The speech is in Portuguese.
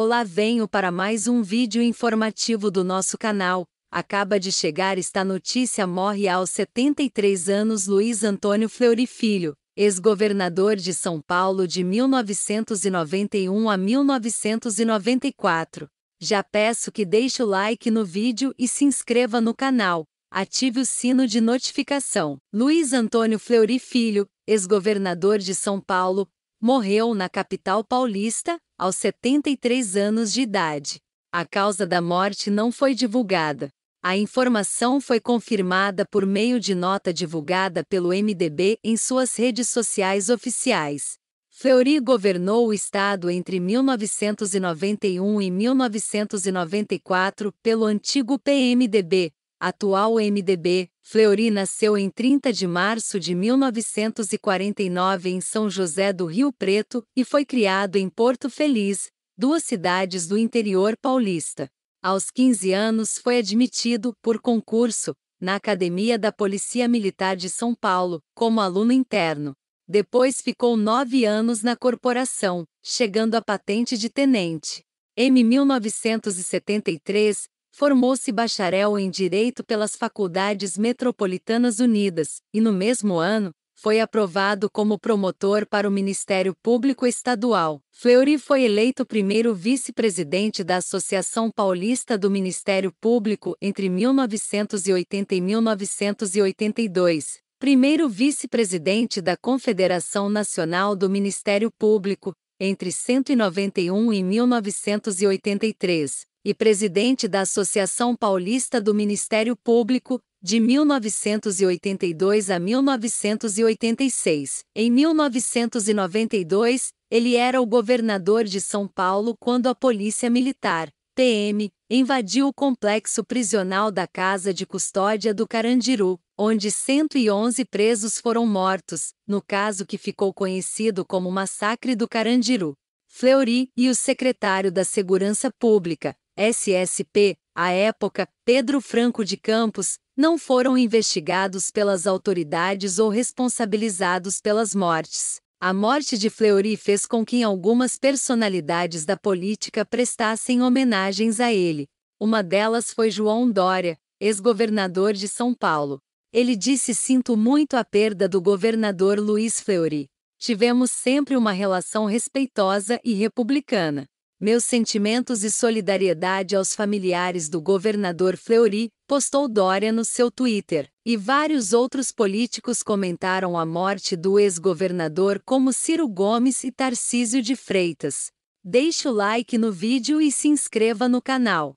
Olá venho para mais um vídeo informativo do nosso canal. Acaba de chegar esta notícia morre aos 73 anos Luiz Antônio Fleury Filho, ex-governador de São Paulo de 1991 a 1994. Já peço que deixe o like no vídeo e se inscreva no canal. Ative o sino de notificação. Luiz Antônio Fleury Filho, ex-governador de São Paulo, morreu na capital paulista, aos 73 anos de idade. A causa da morte não foi divulgada. A informação foi confirmada por meio de nota divulgada pelo MDB em suas redes sociais oficiais. Fleury governou o estado entre 1991 e 1994 pelo antigo PMDB, atual MDB, Fleury nasceu em 30 de março de 1949 em São José do Rio Preto e foi criado em Porto Feliz, duas cidades do interior paulista. Aos 15 anos foi admitido, por concurso, na Academia da Polícia Militar de São Paulo, como aluno interno. Depois ficou nove anos na corporação, chegando à patente de tenente. Em 1973, Formou-se bacharel em Direito pelas Faculdades Metropolitanas Unidas e, no mesmo ano, foi aprovado como promotor para o Ministério Público Estadual. Fleury foi eleito primeiro vice-presidente da Associação Paulista do Ministério Público entre 1980 e 1982, primeiro vice-presidente da Confederação Nacional do Ministério Público entre 191 e 1983, e presidente da Associação Paulista do Ministério Público, de 1982 a 1986. Em 1992, ele era o governador de São Paulo quando a Polícia Militar, PM, invadiu o complexo prisional da Casa de Custódia do Carandiru, onde 111 presos foram mortos, no caso que ficou conhecido como Massacre do Carandiru. Fleury e o secretário da Segurança Pública, SSP, à época, Pedro Franco de Campos, não foram investigados pelas autoridades ou responsabilizados pelas mortes. A morte de Fleury fez com que algumas personalidades da política prestassem homenagens a ele. Uma delas foi João Dória, ex-governador de São Paulo. Ele disse: Sinto muito a perda do governador Luiz Fleury. Tivemos sempre uma relação respeitosa e republicana. Meus sentimentos e solidariedade aos familiares do governador Fleury, postou Dória no seu Twitter. E vários outros políticos comentaram a morte do ex-governador como Ciro Gomes e Tarcísio de Freitas. Deixe o like no vídeo e se inscreva no canal.